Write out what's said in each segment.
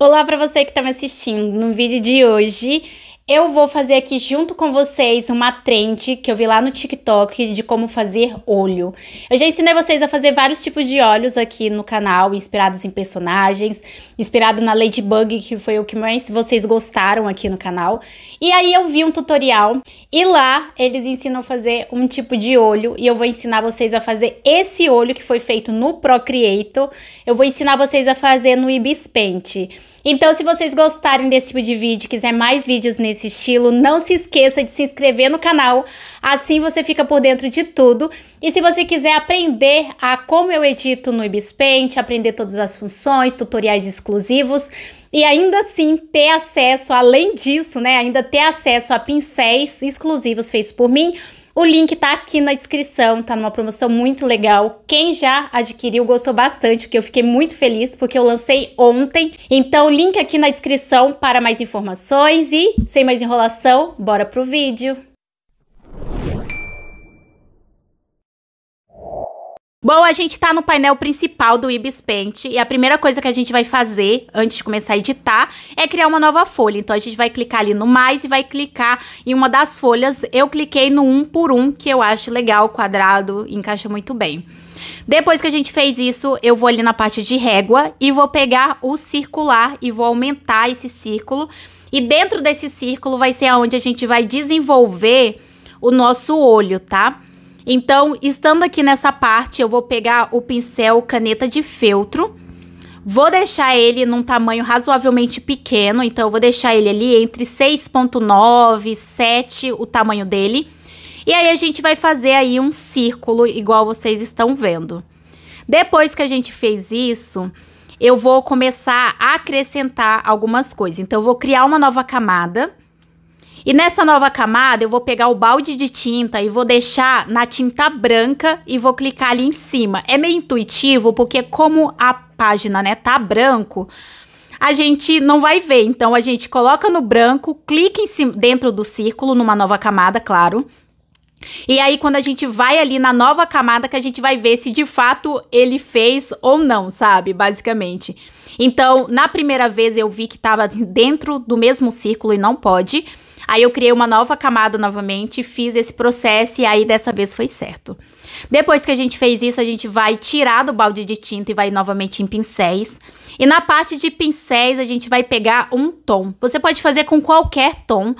Olá para você que está me assistindo. No vídeo de hoje eu vou fazer aqui junto com vocês uma trend que eu vi lá no TikTok de como fazer olho. Eu já ensinei vocês a fazer vários tipos de olhos aqui no canal, inspirados em personagens, inspirado na Ladybug, que foi o que mais vocês gostaram aqui no canal. E aí eu vi um tutorial e lá eles ensinam a fazer um tipo de olho e eu vou ensinar vocês a fazer esse olho que foi feito no Procreator. Eu vou ensinar vocês a fazer no Ibis Paint. Então, se vocês gostarem desse tipo de vídeo e quiser mais vídeos nesse estilo, não se esqueça de se inscrever no canal, assim você fica por dentro de tudo. E se você quiser aprender a como eu edito no Ibispaint, aprender todas as funções, tutoriais exclusivos e ainda assim ter acesso, além disso, né, ainda ter acesso a pincéis exclusivos feitos por mim, o link tá aqui na descrição, tá numa promoção muito legal. Quem já adquiriu gostou bastante, porque eu fiquei muito feliz porque eu lancei ontem. Então, link aqui na descrição para mais informações e sem mais enrolação, bora pro vídeo. Bom, a gente tá no painel principal do Ibis Paint e a primeira coisa que a gente vai fazer antes de começar a editar é criar uma nova folha. Então a gente vai clicar ali no mais e vai clicar em uma das folhas. Eu cliquei no um por um, que eu acho legal, quadrado, encaixa muito bem. Depois que a gente fez isso, eu vou ali na parte de régua e vou pegar o circular e vou aumentar esse círculo. E dentro desse círculo vai ser aonde a gente vai desenvolver o nosso olho, tá? Então, estando aqui nessa parte, eu vou pegar o pincel caneta de feltro. Vou deixar ele num tamanho razoavelmente pequeno, então eu vou deixar ele ali entre 6.9, 7, o tamanho dele. E aí a gente vai fazer aí um círculo igual vocês estão vendo. Depois que a gente fez isso, eu vou começar a acrescentar algumas coisas. Então eu vou criar uma nova camada e nessa nova camada, eu vou pegar o balde de tinta e vou deixar na tinta branca e vou clicar ali em cima. É meio intuitivo, porque como a página, né, tá branco, a gente não vai ver. Então, a gente coloca no branco, clica em cima, dentro do círculo, numa nova camada, claro. E aí, quando a gente vai ali na nova camada, que a gente vai ver se de fato ele fez ou não, sabe? Basicamente. Então, na primeira vez eu vi que estava dentro do mesmo círculo e não pode. Aí eu criei uma nova camada novamente, fiz esse processo e aí dessa vez foi certo. Depois que a gente fez isso, a gente vai tirar do balde de tinta e vai novamente em pincéis. E na parte de pincéis, a gente vai pegar um tom. Você pode fazer com qualquer tom.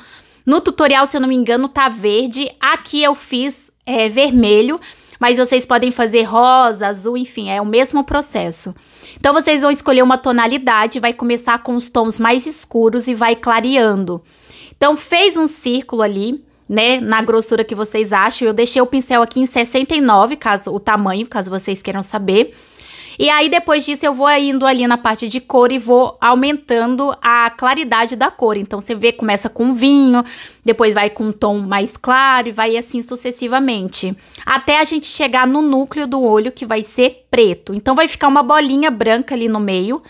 No tutorial, se eu não me engano, tá verde. Aqui eu fiz é, vermelho, mas vocês podem fazer rosa, azul, enfim, é o mesmo processo. Então, vocês vão escolher uma tonalidade, vai começar com os tons mais escuros e vai clareando. Então, fez um círculo ali, né, na grossura que vocês acham. Eu deixei o pincel aqui em 69, caso o tamanho, caso vocês queiram saber. E aí depois disso eu vou indo ali na parte de cor e vou aumentando a claridade da cor. Então você vê, começa com vinho, depois vai com um tom mais claro e vai assim sucessivamente, até a gente chegar no núcleo do olho que vai ser preto. Então vai ficar uma bolinha branca ali no meio.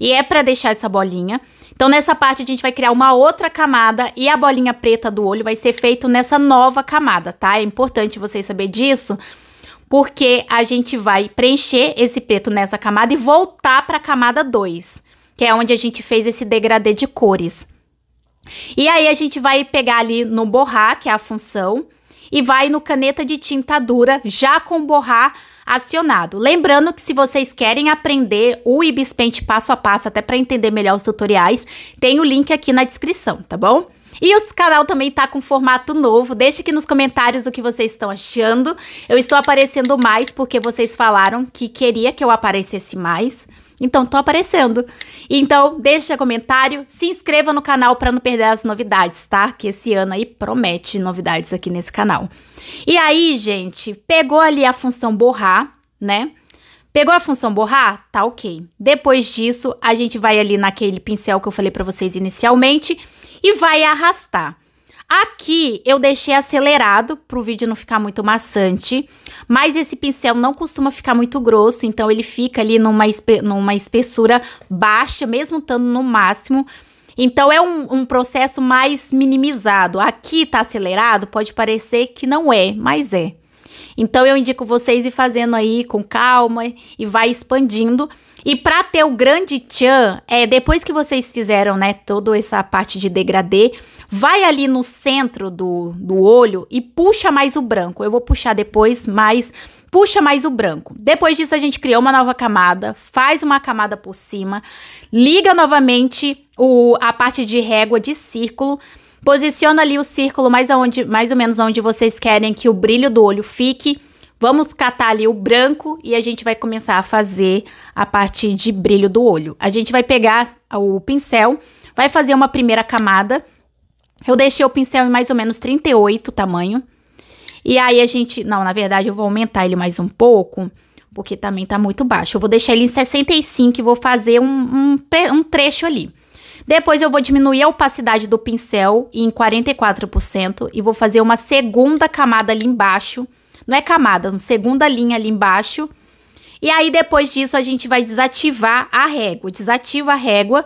E é para deixar essa bolinha. Então, nessa parte, a gente vai criar uma outra camada e a bolinha preta do olho vai ser feita nessa nova camada, tá? É importante vocês saber disso, porque a gente vai preencher esse preto nessa camada e voltar para a camada 2, que é onde a gente fez esse degradê de cores. E aí a gente vai pegar ali no borrar, que é a função, e vai no caneta de tinta dura, já com borrar acionado. Lembrando que se vocês querem aprender o Ibis Paint passo a passo, até para entender melhor os tutoriais, tem o link aqui na descrição, tá bom? E o canal também tá com formato novo. Deixe aqui nos comentários o que vocês estão achando. Eu estou aparecendo mais porque vocês falaram que queria que eu aparecesse mais. Então tô aparecendo. Então deixa comentário, se inscreva no canal para não perder as novidades, tá? Que esse ano aí promete novidades aqui nesse canal. E aí, gente, pegou ali a função borrar, né? Pegou a função borrar? Tá OK. Depois disso, a gente vai ali naquele pincel que eu falei para vocês inicialmente e vai arrastar. Aqui eu deixei acelerado para o vídeo não ficar muito maçante, mas esse pincel não costuma ficar muito grosso, então ele fica ali numa, espe numa espessura baixa, mesmo estando no máximo. Então é um, um processo mais minimizado. Aqui está acelerado, pode parecer que não é, mas é. Então eu indico vocês ir fazendo aí com calma e vai expandindo. E para ter o grande tchan, é, depois que vocês fizeram, né, toda essa parte de degradê, vai ali no centro do, do olho e puxa mais o branco. Eu vou puxar depois, mas puxa mais o branco. Depois disso, a gente criou uma nova camada, faz uma camada por cima, liga novamente o, a parte de régua de círculo Posiciona ali o círculo mais, aonde, mais ou menos onde vocês querem que o brilho do olho fique. Vamos catar ali o branco e a gente vai começar a fazer a parte de brilho do olho. A gente vai pegar o pincel, vai fazer uma primeira camada. Eu deixei o pincel em mais ou menos 38 tamanho. E aí a gente, não, na verdade eu vou aumentar ele mais um pouco, porque também tá muito baixo. Eu vou deixar ele em 65 e vou fazer um, um, um trecho ali. Depois eu vou diminuir a opacidade do pincel em 44% e vou fazer uma segunda camada ali embaixo. Não é camada, uma segunda linha ali embaixo. E aí depois disso a gente vai desativar a régua, desativa a régua.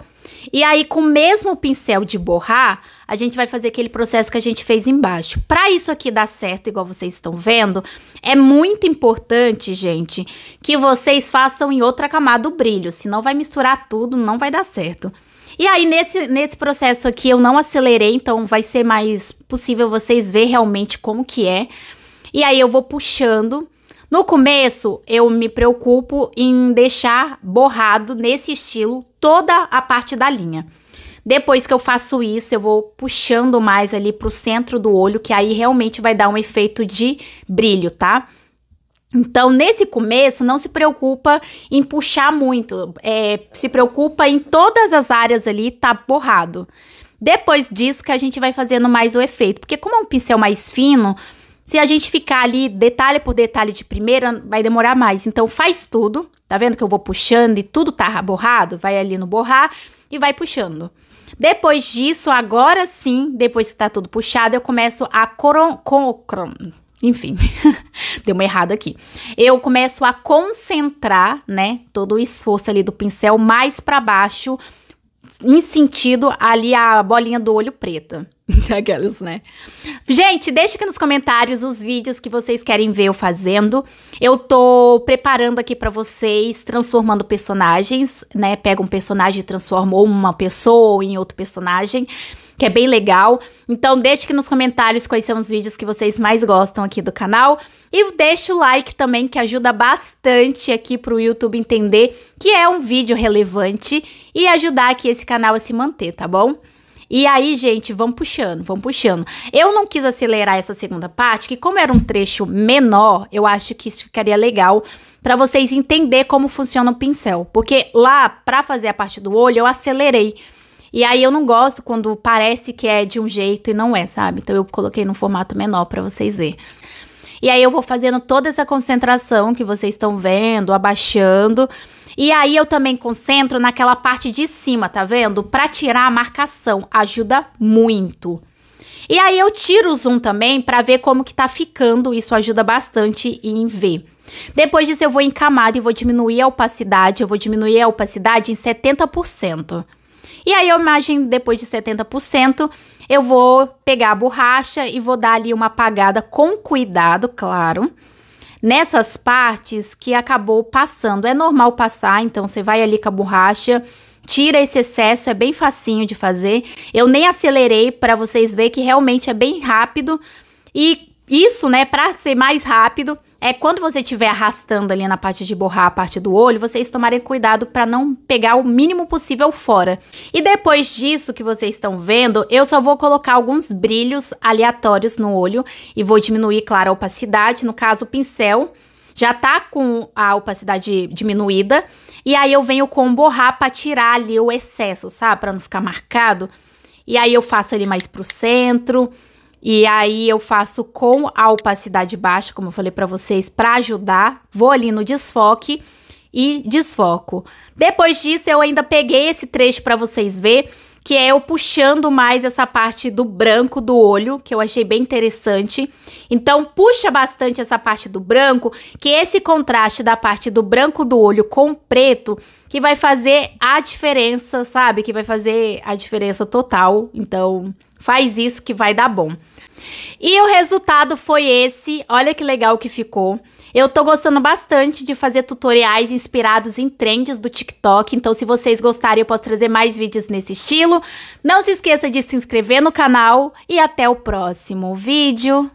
E aí com o mesmo pincel de borrar, a gente vai fazer aquele processo que a gente fez embaixo. Para isso aqui dar certo, igual vocês estão vendo, é muito importante, gente, que vocês façam em outra camada o brilho, senão vai misturar tudo, não vai dar certo. E aí, nesse, nesse processo aqui, eu não acelerei, então vai ser mais possível vocês ver realmente como que é. E aí, eu vou puxando. No começo, eu me preocupo em deixar borrado nesse estilo toda a parte da linha. Depois que eu faço isso, eu vou puxando mais ali pro centro do olho, que aí realmente vai dar um efeito de brilho, tá? Então, nesse começo, não se preocupa em puxar muito, é, se preocupa em todas as áreas ali, tá borrado. Depois disso que a gente vai fazendo mais o efeito, porque como é um pincel mais fino, se a gente ficar ali detalhe por detalhe de primeira, vai demorar mais. Então faz tudo, tá vendo que eu vou puxando e tudo tá borrado? Vai ali no borrar e vai puxando. Depois disso, agora sim, depois que tá tudo puxado, eu começo a coron, coron, enfim, deu uma errada aqui. Eu começo a concentrar, né, todo o esforço ali do pincel mais para baixo, em sentido ali a bolinha do olho preta. aquelas né? Gente, deixa aqui nos comentários os vídeos que vocês querem ver eu fazendo. Eu tô preparando aqui para vocês, transformando personagens, né? Pega um personagem e transforma uma pessoa em outro personagem que é bem legal. Então, deixe aqui nos comentários quais são os vídeos que vocês mais gostam aqui do canal. E deixe o like também, que ajuda bastante aqui para o YouTube entender que é um vídeo relevante e ajudar aqui esse canal a se manter, tá bom? E aí, gente, vamos puxando, vamos puxando. Eu não quis acelerar essa segunda parte, que como era um trecho menor, eu acho que isso ficaria legal para vocês entender como funciona o pincel, porque lá para fazer a parte do olho eu acelerei. E aí eu não gosto quando parece que é de um jeito e não é, sabe? Então eu coloquei num formato menor para vocês verem. E aí eu vou fazendo toda essa concentração que vocês estão vendo, abaixando. E aí eu também concentro naquela parte de cima, tá vendo? Para tirar a marcação, ajuda muito. E aí eu tiro o zoom também para ver como que tá ficando, isso ajuda bastante em ver. Depois disso eu vou em camada e vou diminuir a opacidade, eu vou diminuir a opacidade em 70%. E aí a imagem, depois de 70%, eu vou pegar a borracha e vou dar ali uma apagada com cuidado, claro. Nessas partes que acabou passando, é normal passar, então você vai ali com a borracha, tira esse excesso, é bem facinho de fazer. Eu nem acelerei para vocês verem que realmente é bem rápido. E isso, né, para ser mais rápido, é quando você estiver arrastando ali na parte de borrar a parte do olho, vocês tomarem cuidado para não pegar o mínimo possível fora. E depois disso que vocês estão vendo, eu só vou colocar alguns brilhos aleatórios no olho e vou diminuir, claro, a opacidade, no caso o pincel já tá com a opacidade diminuída, e aí eu venho com borrar para tirar ali o excesso, sabe? Para não ficar marcado. E aí eu faço ele mais pro centro, e aí eu faço com a opacidade baixa, como eu falei para vocês, para ajudar. Vou ali no desfoque e desfoco. Depois disso eu ainda peguei esse trecho para vocês ver que é eu puxando mais essa parte do branco do olho, que eu achei bem interessante. Então, puxa bastante essa parte do branco, que esse contraste da parte do branco do olho com preto, que vai fazer a diferença, sabe? Que vai fazer a diferença total. Então, faz isso que vai dar bom. E o resultado foi esse. Olha que legal que ficou. Eu tô gostando bastante de fazer tutoriais inspirados em trends do TikTok, então se vocês gostarem eu posso trazer mais vídeos nesse estilo. Não se esqueça de se inscrever no canal e até o próximo vídeo.